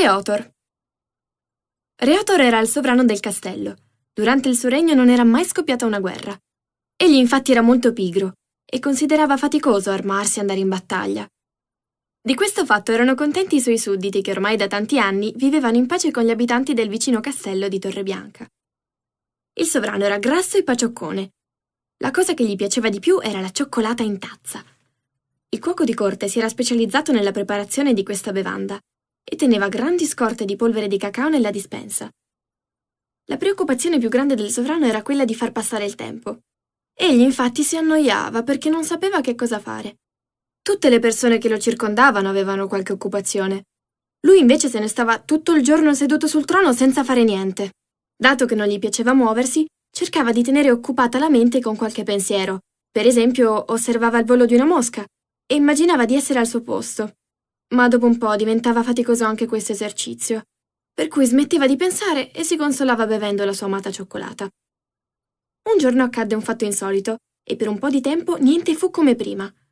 Reotor. Reotor era il sovrano del castello. Durante il suo regno non era mai scoppiata una guerra. Egli infatti era molto pigro e considerava faticoso armarsi e andare in battaglia. Di questo fatto erano contenti i suoi sudditi che ormai da tanti anni vivevano in pace con gli abitanti del vicino castello di Torre Bianca. Il sovrano era grasso e pacioccone. La cosa che gli piaceva di più era la cioccolata in tazza. Il cuoco di corte si era specializzato nella preparazione di questa bevanda e teneva grandi scorte di polvere di cacao nella dispensa. La preoccupazione più grande del sovrano era quella di far passare il tempo. Egli infatti si annoiava perché non sapeva che cosa fare. Tutte le persone che lo circondavano avevano qualche occupazione. Lui invece se ne stava tutto il giorno seduto sul trono senza fare niente. Dato che non gli piaceva muoversi, cercava di tenere occupata la mente con qualche pensiero. Per esempio, osservava il volo di una mosca e immaginava di essere al suo posto, ma dopo un po' diventava faticoso anche questo esercizio, per cui smetteva di pensare e si consolava bevendo la sua amata cioccolata. Un giorno accadde un fatto insolito e per un po' di tempo niente fu come prima,